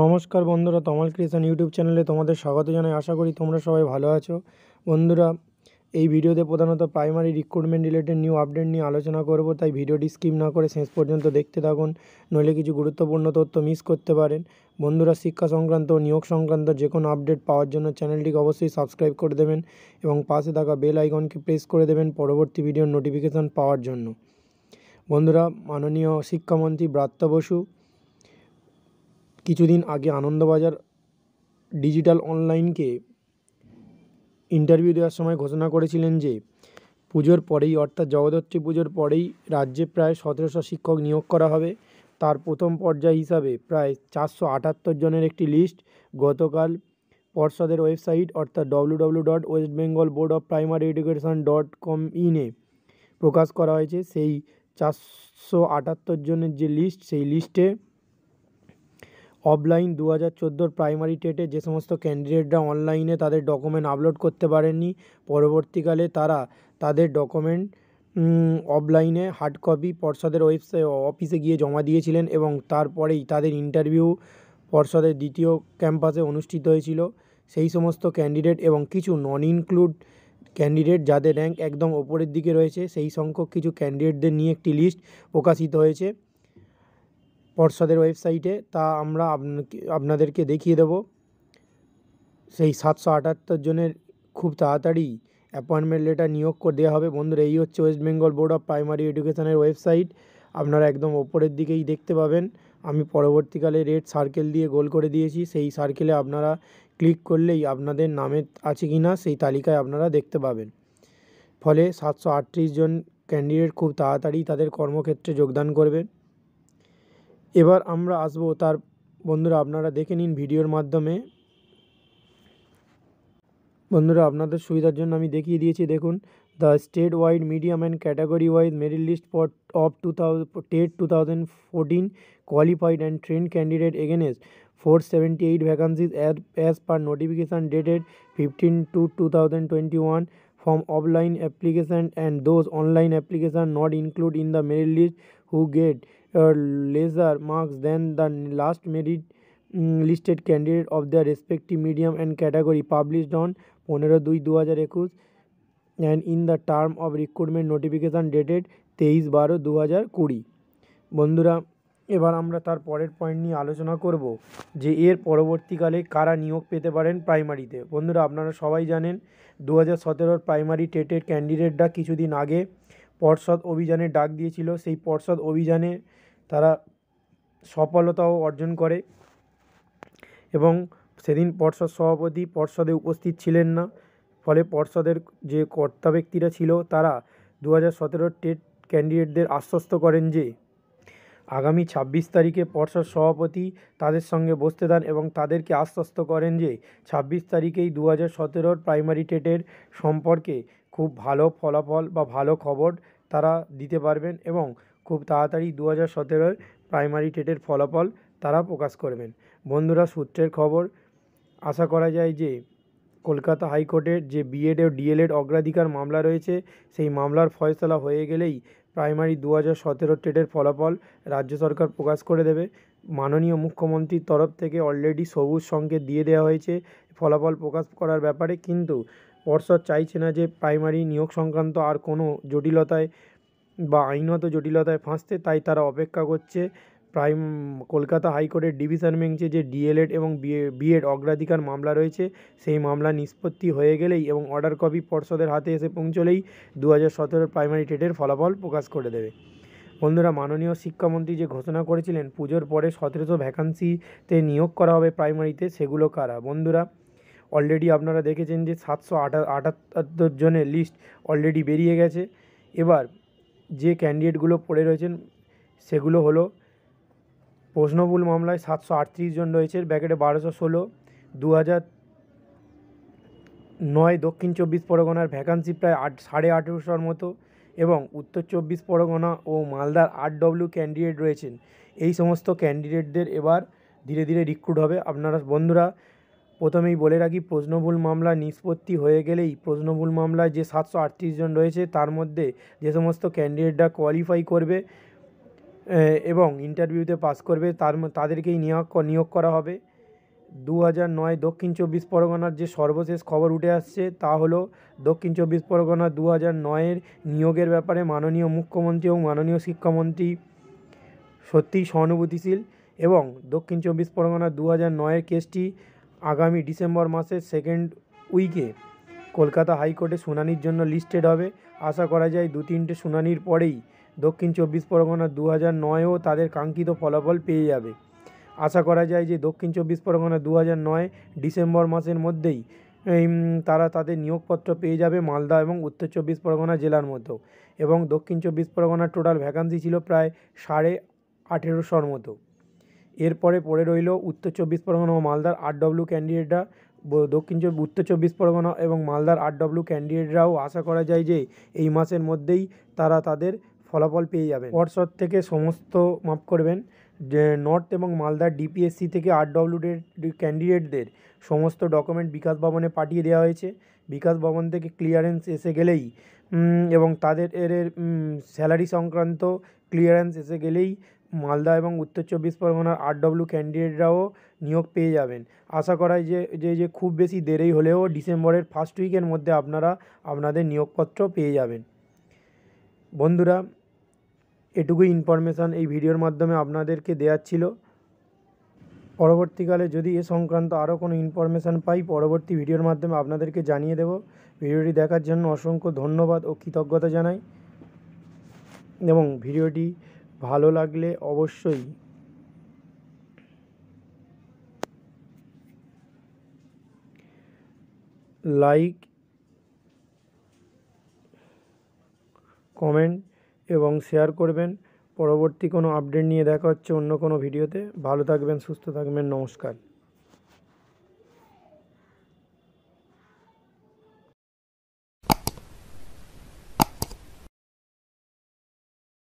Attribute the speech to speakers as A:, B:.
A: নমস্কার বন্ধুরা তমাল creation YouTube চ্যানেলে তোমাদের স্বাগত জানাই আশা করি তোমরা সবাই ভালো আছো বন্ধুরা এই ভিডিওতে প্রধানত primary recruitment related new update নিয়ে আলোচনা করব তাই ভিডিওটি স্কিপ না করে শেষ পর্যন্ত দেখতে থাকুন নইলে কিছু গুরুত্বপূর্ণ তথ্য মিস করতে পারেন বন্ধুরা শিক্ষা সংক্রান্ত নিয়োগ সংক্রান্ত যে কোনো আপডেট পাওয়ার জন্য চ্যানেলটিকে অবশ্যই সাবস্ক্রাইব করে দেবেন এবং পাশে থাকা বেল আইকনকে প্রেস করে দেবেন পরবর্তী ভিডিওর নোটিফিকেশান পাওয়ার জন্য বন্ধুরা মাননীয় শিক্ষামন্ত্রী ব্রাত্য বসু কিছুদিন আগে আনন্দবাজার ডিজিটাল অনলাইনকে ইন্টারভিউ দেওয়ার সময় ঘোষণা করেছিলেন যে পুজোর পরেই অর্থাৎ জগদত্রী পুজোর পরেই রাজ্যে প্রায় সতেরোশো শিক্ষক নিয়োগ করা হবে তার প্রথম পর্যায় হিসাবে প্রায় চারশো আটাত্তর জনের একটি লিস্ট গতকাল পর্ষদের ওয়েবসাইট অর্থাৎ W W dot West Bengal board of primary education dot com ইনে প্রকাশ করা হয়েছে সেই চারশো আটাত্তর জনের যে লিস্ট সেই লিস্টে অফলাইন দু হাজার চোদ্দোর প্রাইমারি টেটে যে সমস্ত ক্যান্ডিডেটরা অনলাইনে তাদের ডকুমেন্ট আপলোড করতে পারেননি পরবর্তীকালে তারা তাদের ডকুমেন্ট অফলাইনে হার্ড কপি পর্ষদের ওয়েবসাইট অফিসে গিয়ে জমা দিয়েছিলেন এবং তারপরেই তাদের ইন্টারভিউ পর্ষদের দ্বিতীয় ক্যাম্পাসে অনুষ্ঠিত হয়েছিল সেই সমস্ত ক্যান্ডিডেট এবং কিছু নন ইনক্লুড ক্যান্ডিডেট যাদের র্যাঙ্ক একদম ওপরের দিকে রয়েছে সেই সংখ্যক কিছু ক্যান্ডিডেটদের নিয়ে একটি লিস্ট প্রকাশিত হয়েছে পর্ষদের ওয়েবসাইটে তা আমরা আপনাদেরকে দেখিয়ে দেব সেই সাতশো আটাত্তর জনের খুব তাড়াতাড়ি অ্যাপয়েন্টমেন্ট লেটার নিয়োগ করে দেওয়া হবে বন্ধুরা এই হচ্ছে West Bengal board of primary এডুকেশনের ওয়েবসাইট আপনারা একদম ওপরের দিকেই দেখতে পাবেন আমি পরবর্তীকালে রেড সার্কেল দিয়ে গোল করে দিয়েছি সেই সার্কেলে আপনারা ক্লিক করলেই আপনাদের নামে আছে কি না সেই তালিকায় আপনারা দেখতে পাবেন ফলে সাতশো জন ক্যান্ডিডেট খুব তাড়াতাড়ি তাদের কর্মক্ষেত্রে যোগদান করবেন এবার আমরা আসবো তার বন্ধুরা আপনারা দেখে নিন ভিডিওর মাধ্যমে বন্ধুরা আপনাদের সুবিধার জন্য আমি দেখিয়ে দিয়েছি দেখুন the state wide medium and category wise merit list for of two thousand TET two thousand fourteen qualified and train candidate against four seventy eight vacancies as per notification dated fifteen two two thousand twenty one form offline application and those online application not include in the merit list who get lesser uh, marks then the last merit listed candidate of the respective medium and category published on পনেরো দুই দু হাজার একুশ and in the term of recruitment notification dated তেইশ বারো দু হাজার কুড়ি বন্ধুরা এবার আমরা তার পরের পয়েন্ট নিয়ে আলোচনা করব যে এর পরবর্তীকালে কারা নিয়োগ পেতে পারেন প্রাইমারিতে বন্ধুরা আপনারা সবাই জানেন দু হাজার সতেরোর প্রাইমারি টেটের ক্যান্ডিডেটরা কিছুদিন আগে পর্ষদ অভিযানে ডাক দিয়েছিল সেই পর্ষদ অভিযানে তারা সফলতাও অর্জন করে এবং সেদিন পর্ষদ সভাপতি পর্ষদে উপস্থিত ছিলেন না ফলে পর্ষদের যে কর্তা ব্যক্তিরা ছিল তারা দু হাজার সতেরোর টেট ক্যান্ডিডেটদের আশ্বস্ত করেন যে আগামী ছাব্বিশ তারিখে পর্ষদ সভাপতি তাদের সঙ্গে বসতে দেন এবং তাদেরকে আশ্বস্ত করেন যে ছাব্বিশ তারিখেই দু হাজার সতেরোর প্রাইমারি টেটের সম্পর্কে খুব ভালো ফলাফল বা ভালো খবর তারা দিতে পারবেন এবং খুব তাড়াতাড়ি দু হাজার সতেরোর প্রাইমারি টেটের ফলাফল তারা প্রকাশ করবেন বন্ধুরা সূত্রের খবর আশা করা যায় যে কলকাতা হাইকোর্টের যে বিএড ও ডিএলএড অগ্রাধিকার মামলা রয়েছে সেই মামলার ফয়সলা হয়ে গেলেই প্রাইমারি দু হাজার সতেরো টেটের ফলাফল রাজ্য সরকার প্রকাশ করে দেবে মাননীয় মুখ্যমন্ত্রীর তরফ থেকে অলরেডি সবুজ সংকেত দিয়ে দেওয়া হয়েছে ফলাফল প্রকাশ করার ব্যাপারে কিন্তু পর্ষদ চাইছে না যে প্রাইমারি নিয়োগ সংক্রান্ত আর কোনো জটিলতায় বা আইনত জটিলতায় ফাঁসতে তাই তারা অপেক্ষা করছে প্রাইম কলকাতা হাইকোর্টের ডিভিশন বেঞ্চে যে ডিএলএড এবং বিএড অগ্রাধিকার মামলা রয়েছে সেই মামলা নিষ্পত্তি হয়ে গেলেই এবং অর্ডার কপি পর্ষদের হাতে এসে পৌঁছলেই দু হাজার সতেরোর প্রাইমারি টেটের ফলাফল প্রকাশ করে দেবে বন্ধুরা মাননীয় শিক্ষামন্ত্রী যে ঘোষণা করেছিলেন পুজোর পরে সতেরোশো ভ্যাকান্সিতে নিয়োগ করা হবে প্রাইমারিতে সেগুলো কারা বন্ধুরা অলরেডি আপনারা দেখেছেন যে সাতশো আটাত্তর জনের লিস্ট অলরেডি বেরিয়ে গেছে এবার যে ক্যান্ডিডেটগুলো পড়ে রয়েছেন সেগুলো হলো প্রশ্নবুল মামলায় সাতশো আটত্রিশ জন রয়েছে ব্যাকেটে বারোশো ষোলো দু হাজার নয় দক্ষিণ চব্বিশ পরগনার ভ্যাকান্সি প্রায় আট সাড়ে আঠেরোশোর মতো এবং উত্তর চব্বিশ পরগনা ও মালদার আট ডব্লিউ ক্যান্ডিডেট রয়েছেন এই সমস্ত ক্যান্ডিডেটদের এবার ধীরে ধীরে রিক্রুট হবে আপনারা বন্ধুরা প্রথমেই বলে রাখি প্রশ্নভুল মামলা নিষ্পত্তি হয়ে গেলেই প্রশ্নভুল মামলায় যে সাতশো আটত্রিশ জন রয়েছে তার মধ্যে যে সমস্ত ক্যান্ডিডেটরা কোয়ালিফাই করবে এবং ইন্টারভিউতে পাস করবে তার তাদেরকেই নিয়োগ নিয়োগ করা হবে দু হাজার নয় দক্ষিণ চব্বিশ পরগনার যে সর্বশেষ খবর উঠে আসছে তা হলো দক্ষিণ চব্বিশ পরগনা দু হাজার নয়ের নিয়োগের ব্যাপারে মাননীয় মুখ্যমন্ত্রী এবং মাননীয় শিক্ষামন্ত্রী সত্যিই সহানুভূতিশীল এবং দক্ষিণ চব্বিশ পরগনা দু হাজার নয়ের কেসটি আগামী ডিসেম্বর মাসের সেকেন্ড উইকে কলকাতা হাইকোর্টে শুনানির জন্য লিস্টেড হবে আশা করা যায় দু তিনটে শুনানির পরেই দক্ষিণ চব্বিশ পরগনা দু হাজার নয়েও তাদের কাঙ্ক্ষিত ফলাফল পেয়ে যাবে আশা করা যায় যে দক্ষিণ চব্বিশ পরগনা দু হাজার নয় ডিসেম্বর মাসের মধ্যেই তারা তাদের নিয়োগপত্র পেয়ে যাবে মালদা এবং উত্তর চব্বিশ পরগনা জেলার মতো এবং দক্ষিণ চব্বিশ পরগনার টোটাল ভ্যাকান্সি ছিল প্রায় সাড়ে আঠেরোশোর মতো এরপরে পড়ে রইল উত্তর চব্বিশ পরগনা ও মালদার ডব্লিউ ক্যান্ডিডেটরা দক্ষিণ চব্বিশ উত্তর চব্বিশ পরগনা এবং মালদার ডব্লিউ ক্যান্ডিডেটরাও আশা করা যায় যে এই মাসের মধ্যেই তারা তাদের ফলাফল পেয়ে যাবেন হোয়াটসঅ্যাপ থেকে সমস্ত মাফ করবেন যে নর্থ এবং মালদার ডিপিএসসি থেকে ডব্লিউ ক্যান্ডিডেটদের সমস্ত ডকুমেন্ট বিকাশ ভবনে পাঠিয়ে দেওয়া হয়েছে বিকাশ ভবন থেকে ক্লিয়ারেন্স এসে গেলেই এবং তাদের এর স্যালারি সংক্রান্ত ক্লিয়ারেন্স এসে গেলেই মালদা এবং উত্তর চব্বিশ পরগনার আর ডব্লিউ ক্যান্ডিডেটরাও নিয়োগ পেয়ে যাবেন আশা করা যে যে যে খুব বেশি দেরি হলেও ডিসেম্বরের ফার্স্ট উইকের মধ্যে আপনারা আপনাদের নিয়োগপত্র পেয়ে যাবেন বন্ধুরা এটুকুই ইনফরমেশান এই ভিডিওর মাধ্যমে আপনাদেরকে দেওয়ার ছিল পরবর্তীকালে যদি এ সংক্রান্ত আরও কোনো ইনফরমেশান পাই পরবর্তী ভিডিওর মাধ্যমে আপনাদেরকে জানিয়ে দেব ভিডিওটি দেখার জন্য অসংখ্য ধন্যবাদ ও কৃতজ্ঞতা জানাই এবং ভিডিওটি ভালো লাগলে অবশ্যই লাইক কমেন্ট এবং শেয়ার করবেন পরবর্তী কোনো আপডেট নিয়ে দেখা হচ্ছে অন্য কোনো ভিডিওতে ভালো থাকবেন সুস্থ থাকবেন নমস্কার